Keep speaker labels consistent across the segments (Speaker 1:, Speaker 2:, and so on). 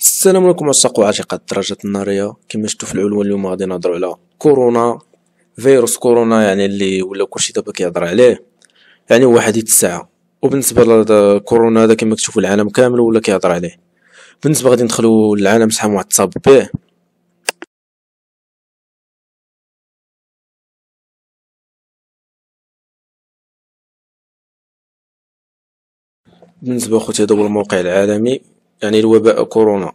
Speaker 1: السلام عليكم عشاق عاشقات الدرجات النارية كما شفتوا في العلوة اليوم غادي نهضروا على كورونا فيروس كورونا يعني اللي ولا كلشي دابا كيهضر عليه يعني هو حديث الساعة وبالنسبة لكورونا هذا كما كتشوفوا العالم كامل ولا كيهضر عليه بالنسبة غادي ندخلوا للعالم شحال واحد تصاب به بالنسبه اخوتي هذا هو الموقع العالمي يعني الوباء كورونا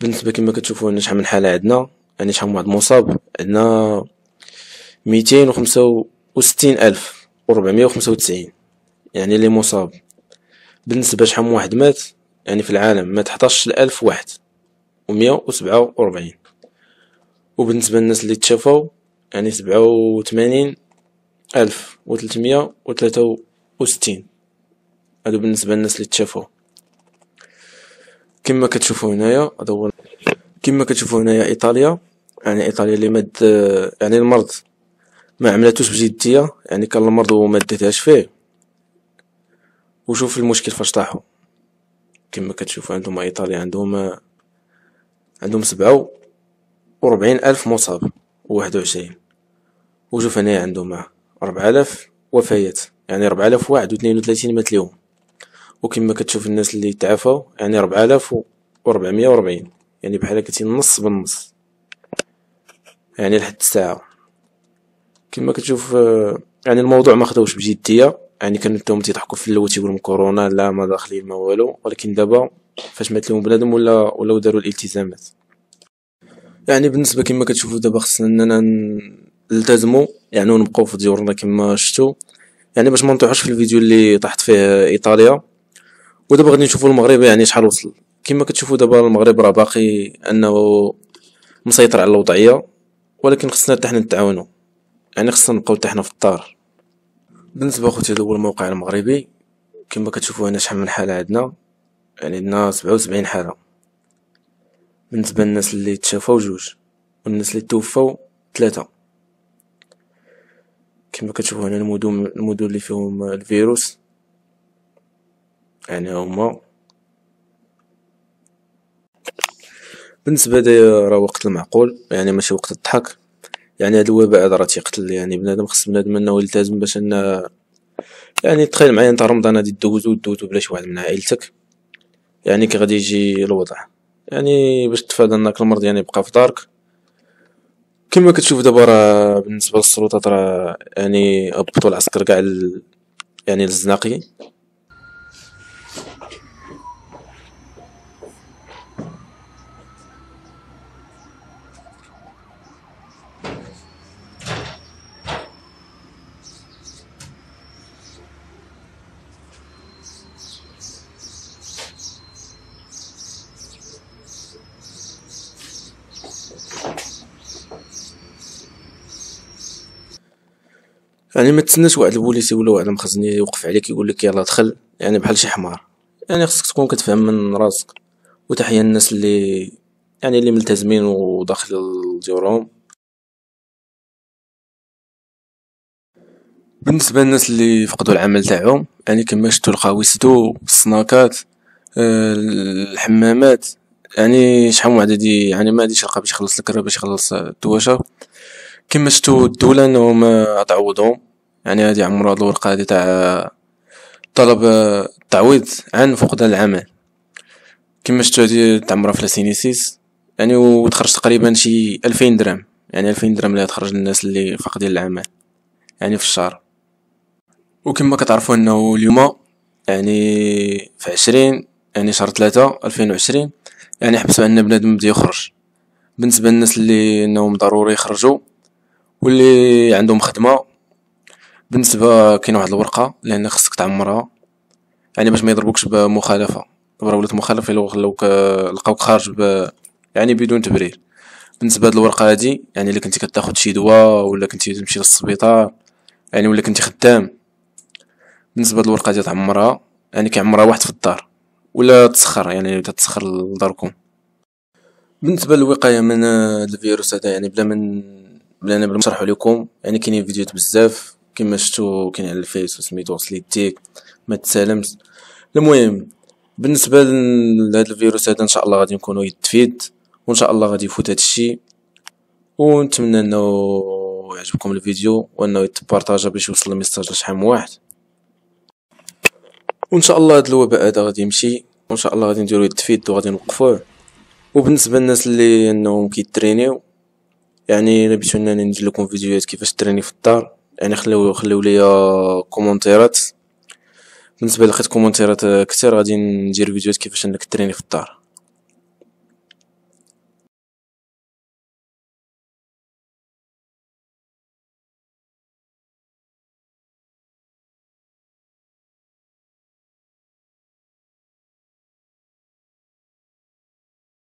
Speaker 1: بالنسبه كما كتشوفوا هنا شحال من حاله عندنا يعني شحال من واحد مصاب عندنا ميتين وخمسة وستين الف وربعمية وخمسة وتسعين يعني اللي مصاب بالنسبه شحال من واحد مات يعني في العالم مات حداش ألف واحد ومية وسبعة وربعين وبالنسبه للناس اللي تشافوا يعني سبعة وثمانين الف وثلاثمية وثلاثة وستين هادو بالنسبه للناس اللي تشافوه كما كتشوفوا هنايا هذا هو كما كتشوفوا هنايا ايطاليا يعني ايطاليا اللي مد يعني المرض ما عملتوش بجديه يعني كان المرض وما ديتهاش فيه وشوف المشكل فاش طاحو كما كتشوفوا عندهم ايطاليا عندهم عندهم سبعة وربعين ألف مصاب وواحد وعشرين وشوف هنايا عندهم ربعة آلاف وفيات يعني ربعة آلاف واحد وثنين وثلاثين مات اليوم وكما كتشوف الناس اللي تعافوا يعني 4440 يعني بحال كتي نص بالنص يعني لحد الساعه كما كتشوف آه، يعني الموضوع ما خداوش بجديه يعني كانوا نتوما تيضحكوا في الاول تيقولوا كورونا لا ما داخلين ما والو ولكن دابا فاش مات لهم بنادم ولا ولاو داروا الالتزامات يعني بالنسبه كما كتشوفوا دابا خصنا اننا نلتزموا يعني ونبقاو في ديورنا كما شفتوا يعني باش ما نطيحوش في الفيديو اللي طاحت فيه ايطاليا ودابا غادي نشوفوا المغرب يعني شحال وصل كما كتشوفوا دابا المغرب راه باقي انه مسيطر على الوضعيه ولكن خصنا حتى حنا نتعاونوا يعني خصنا نبقاو حتى حنا في الدار بالنسبه اخوتي هذا هو الموقع المغربي كما كتشوفوا هنا شحال من حاله عندنا يعني عندنا 77 حاله بالنسبه للناس اللي تشافوا جوج والناس اللي توفوا ثلاثه كما كتشوفوا هنا المدن المدن اللي فيهم الفيروس يعني هما بالنسبة ليا راه وقت المعقول يعني ماشي وقت الضحك يعني هاد الوباء هذا راه تيقتل يعني بنادم خص بنادم انه يلتزم باش انه يعني تخيل معايا نتا رمضان غادي دوزو دوزو بلا شي واحد من عائلتك يعني كي غادي يجي الوضع يعني باش تفادى انك المرض يعني يبقى في دارك كما كتشوف دابا راه بالنسبه للسلطات راه يعني هبطوا العسكر كاع يعني الزناقي يعني ما تسناش واحد البوليسي ولا واحد المخزني يوقف عليك يقول لك يلا دخل يعني بحال شي حمار يعني خصك تكون كتفهم من راسك وتحيا الناس اللي يعني اللي ملتزمين وداخل ديورهم بالنسبه للناس اللي فقدوا العمل تاعهم يعني كما شفتوا لقاو يسدو السناكات آه، الحمامات يعني شحال واحد دي يعني ما غاديش يلقى باش يخلص الكره باش يخلص الدواشه كما شفتوا الدوله انهم عطاو يعني هادي عمرها الورقة هادي تاع طلب التعويض عن فقدان العمل كيما شتو هادي تعمرها في لاسينيسيس يعني وتخرج تقريبا شي ألفين درهم يعني ألفين درهم اللي تخرج للناس اللي فاقدين العمل يعني في الشهر وكما كتعرفوا انه اليوم يعني في عشرين يعني شهر ثلاثة ألفين وعشرين يعني حبسوا ان بنادم بدا يخرج بالنسبة للناس اللي انهم ضروري يخرجوا واللي عندهم خدمة بالنسبه كاين واحد الورقه لان خصك تعمرها يعني باش ما يضربوكش بمخالفه الورقه ولات مخالفه لو لوك لقاوك خارج ب يعني بدون تبرير بالنسبه لهاد الورقه هادي يعني الا كنتي كتاخد شي دواء ولا كنتي تمشي للسبيطار يعني ولا كنتي خدام بالنسبه لهاد الورقه هادي تعمرها يعني كيعمرها واحد في الدار ولا تسخر يعني تتسخر لداركم بالنسبه للوقايه من الفيروس هذا يعني بلا من بلا انا بلا نشرحو لكم يعني كاينين فيديوهات بزاف كما شتو كاين على الفيس وسميتو وصلي يديك ما تسالمش المهم بالنسبه لهذا الفيروس هذا ان شاء الله غادي نكونوا يتفيد وان شاء الله غادي يفوت هذا الشيء ونتمنى انه يعجبكم الفيديو وانه يتبارطاجا باش يوصل الميساج لشحال من واحد وان شاء الله هذا الوباء هذا غادي يمشي وان شاء الله غادي نديرو يتفيد وغادي نوقفوه وبالنسبه للناس اللي انهم كيترينيو يعني نبيتو انني ندير لكم فيديوهات كيفاش تريني في الدار يعني خليو خليو ليا كومونتيرات بالنسبه لقيت كومونتيرات كتير غادي ندير فيديوهات كيفاش انك تريني في الدار